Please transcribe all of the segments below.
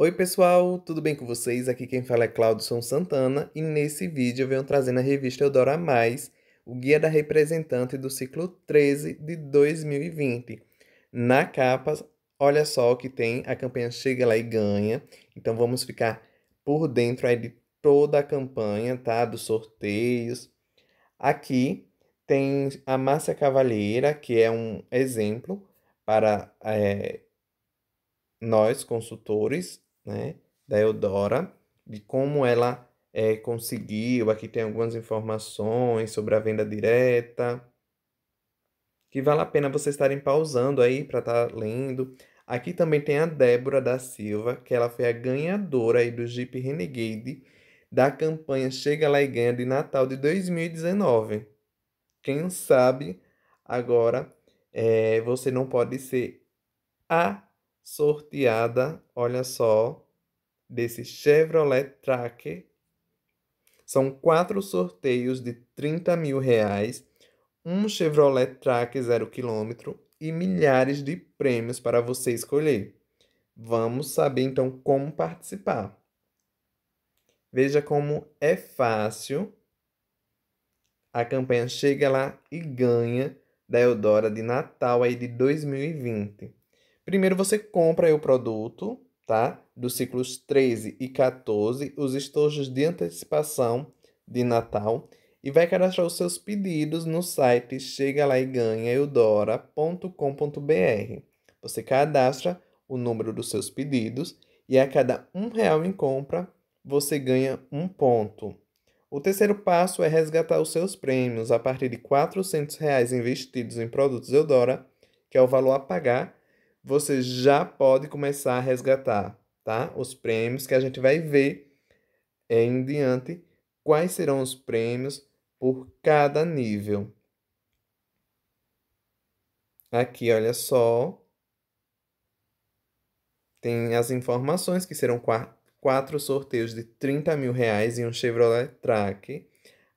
Oi pessoal, tudo bem com vocês? Aqui quem fala é Claudson Santana e nesse vídeo eu venho trazendo a revista Eudora Mais, o guia da representante do ciclo 13 de 2020. Na capa, olha só o que tem, a campanha Chega Lá e Ganha, então vamos ficar por dentro aí de toda a campanha, tá? Dos sorteios. Aqui tem a Márcia Cavalheira, que é um exemplo para... É, nós, consultores, né, da Eudora, de como ela é, conseguiu. Aqui tem algumas informações sobre a venda direta, que vale a pena vocês estarem pausando aí para estar tá lendo. Aqui também tem a Débora da Silva, que ela foi a ganhadora aí do Jeep Renegade da campanha Chega Lá e Ganha de Natal de 2019. Quem sabe agora é, você não pode ser a sorteada, olha só, desse Chevrolet Tracker. São quatro sorteios de 30 mil reais, um Chevrolet Tracker 0 km e milhares de prêmios para você escolher. Vamos saber então como participar. Veja como é fácil. A campanha Chega Lá e Ganha da Eudora de Natal aí de 2020. Primeiro você compra o produto, tá? Dos ciclos 13 e 14, os estojos de antecipação de Natal e vai cadastrar os seus pedidos no site chega lá e ganha eudora.com.br. Você cadastra o número dos seus pedidos e a cada um real em compra você ganha um ponto. O terceiro passo é resgatar os seus prêmios a partir de R$ reais investidos em produtos Eudora, que é o valor a pagar você já pode começar a resgatar, tá? Os prêmios que a gente vai ver em diante quais serão os prêmios por cada nível. Aqui, olha só, tem as informações que serão quatro sorteios de 30 mil reais em um Chevrolet Track.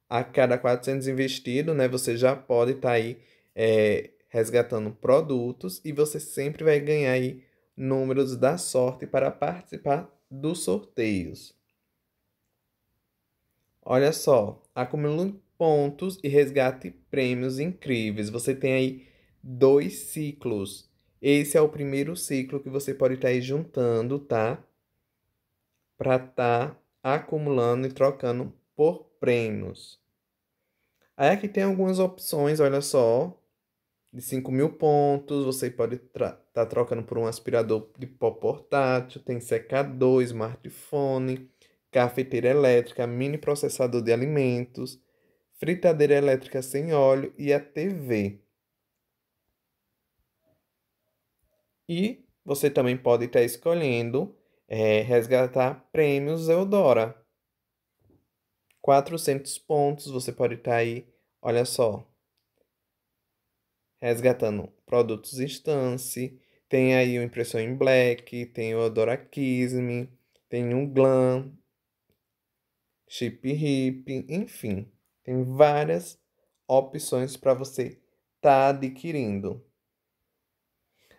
A cada 400 investido, né, você já pode estar tá aí é, resgatando produtos e você sempre vai ganhar aí números da sorte para participar dos sorteios. Olha só, acumulando pontos e resgate prêmios incríveis. Você tem aí dois ciclos. Esse é o primeiro ciclo que você pode estar tá aí juntando, tá? Para estar tá acumulando e trocando por prêmios. Aí aqui tem algumas opções, olha só de 5 mil pontos, você pode estar tá trocando por um aspirador de pó portátil, tem secador, smartphone, cafeteira elétrica, mini processador de alimentos, fritadeira elétrica sem óleo e a TV. E você também pode estar tá escolhendo é, resgatar prêmios Eudora. 400 pontos, você pode estar tá aí, olha só, resgatando produtos instance, tem aí o Impressão em Black, tem o Adora Kisme, tem o Glam, Chip Hip, enfim, tem várias opções para você estar tá adquirindo.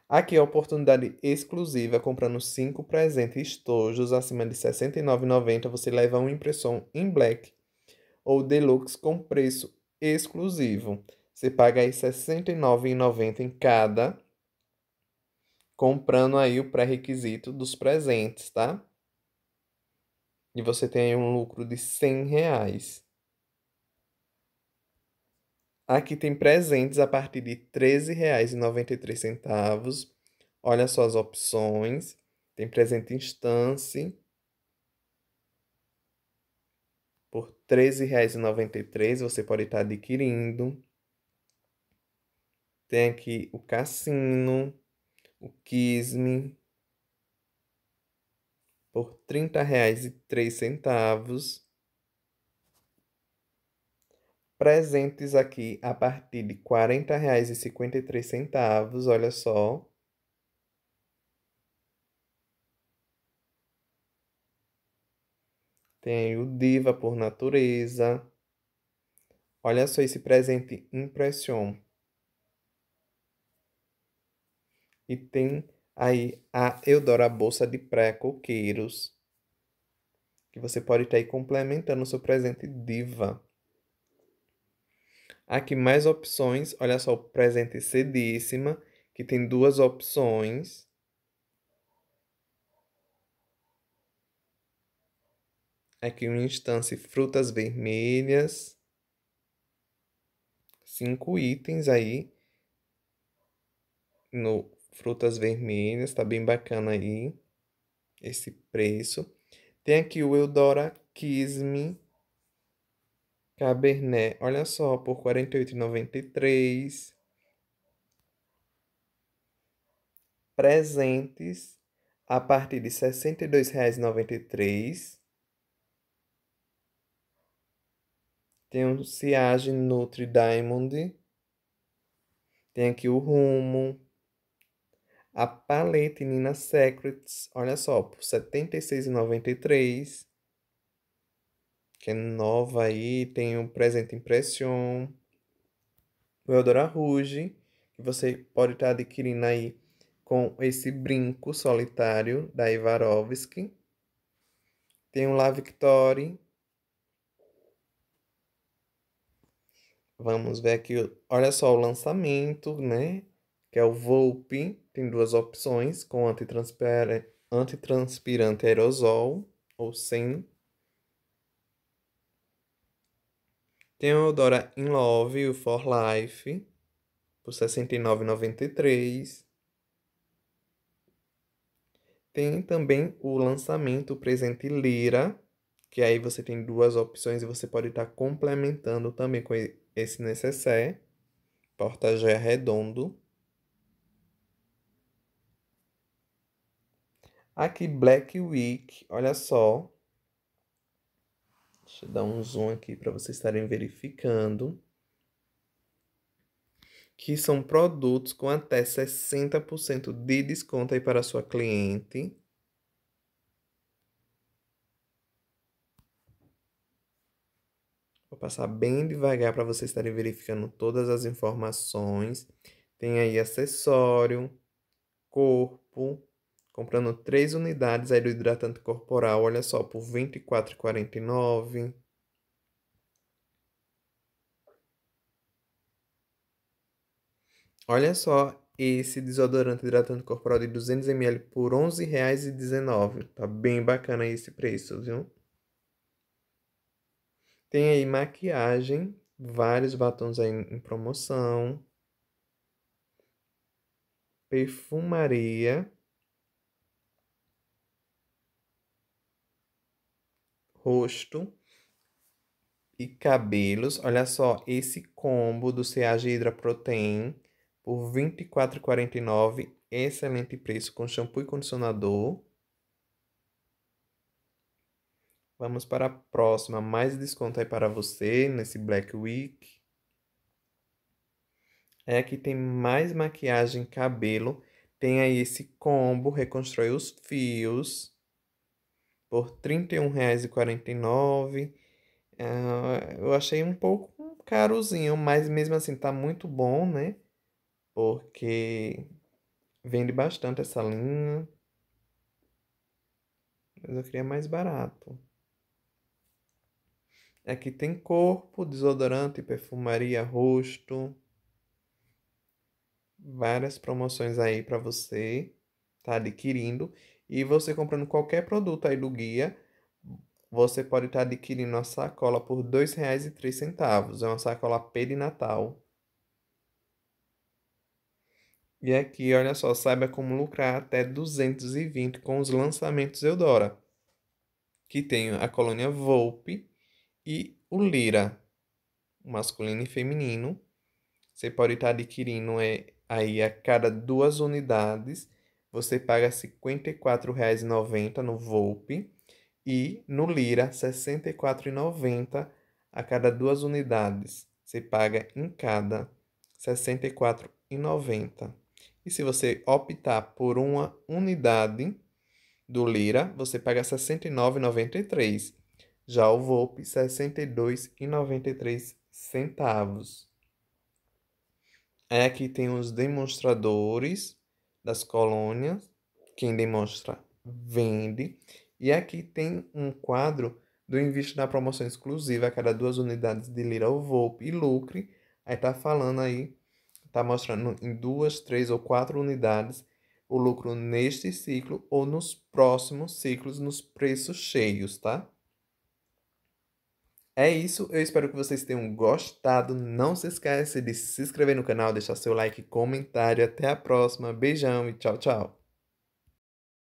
Aqui é oportunidade exclusiva, comprando 5 presentes estojos acima de R$ 69,90, você leva uma impressão em black ou deluxe com preço exclusivo. Você paga aí R$ 69,90 em cada, comprando aí o pré-requisito dos presentes, tá? E você tem aí um lucro de R$ 100. Reais. Aqui tem presentes a partir de R$ 13,93. Olha só as opções. Tem presente instance por R$ 13,93. Você pode estar tá adquirindo. Tem aqui o Cassino, o Kisme, por R$ 30,03. Presentes aqui a partir de R$ 40,53, olha só. Tem o Diva por Natureza. Olha só esse presente impression. E tem aí a Eudora Bolsa de Pré-Coqueiros, que você pode estar aí complementando o seu presente diva. Aqui mais opções, olha só, o presente cedíssima, que tem duas opções. Aqui uma instância frutas vermelhas. Cinco itens aí no frutas vermelhas, está bem bacana aí esse preço. Tem aqui o Eudora Kisme Cabernet, olha só, por R$ 48,93. Presentes a partir de R$ 62,93. Tem um Siage Nutri Diamond. Tem aqui o Rumo, a Nina Secrets, olha só, por R$ 76,93. Que é nova aí, tem um presente impression. O Eldora Ruge, que você pode estar tá adquirindo aí com esse brinco solitário da Ivarovski. Tem o La Victoria. Vamos ver aqui, olha só o lançamento, né? que é o Volpe, tem duas opções, com antitranspirante aerosol ou sem. Tem o Eudora In Love e o For Life, por R$ 69,93. Tem também o lançamento presente Lira, que aí você tem duas opções e você pode estar tá complementando também com esse necessaire, porta-gé redondo. Aqui, Black Week, olha só. Deixa eu dar um zoom aqui para vocês estarem verificando. Que são produtos com até 60% de desconto aí para a sua cliente. Vou passar bem devagar para vocês estarem verificando todas as informações. Tem aí acessório, corpo, comprando 3 unidades aí do hidratante corporal, olha só, por R$ 24,49. Olha só esse desodorante hidratante corporal de 200ml por R$ 11,19. Tá bem bacana esse preço, viu? Tem aí maquiagem, vários batons aí em promoção. Perfumaria, rosto e cabelos. Olha só, esse combo do Seage Hydra Protein por R$ 24,49. Excelente preço com shampoo e condicionador. Vamos para a próxima. Mais desconto aí para você nesse Black Week. É que tem mais maquiagem, cabelo. Tem aí esse combo, reconstrói os fios por R$ 31,49. Uh, eu achei um pouco carozinho, mas mesmo assim tá muito bom, né? Porque vende bastante essa linha. Mas eu queria mais barato. Aqui tem corpo, desodorante, perfumaria, rosto. Várias promoções aí para você tá adquirindo. E você comprando qualquer produto aí do guia, você pode estar tá adquirindo a sacola por R$ 2,03. É uma sacola P de Natal. E aqui, olha só, saiba como lucrar até 220 com os lançamentos Eudora, que tem a colônia Volpe e o Lira, masculino e feminino. Você pode estar adquirindo é, aí a cada duas unidades você paga R$ 54,90 no Volpe e no Lira R$ 64,90 a cada duas unidades. Você paga em cada R$ 64,90. E se você optar por uma unidade do Lira, você paga R$ 69,93. Já o Volpe, R$ 62,93 centavos. Aí é aqui tem os demonstradores das colônias, quem demonstra vende. E aqui tem um quadro do invista na promoção exclusiva a cada é duas unidades de lira Volpe e lucre. Aí tá falando aí, tá mostrando em duas, três ou quatro unidades o lucro neste ciclo ou nos próximos ciclos nos preços cheios, tá? É isso, eu espero que vocês tenham gostado. Não se esquece de se inscrever no canal, deixar seu like, comentário. Até a próxima, beijão e tchau, tchau.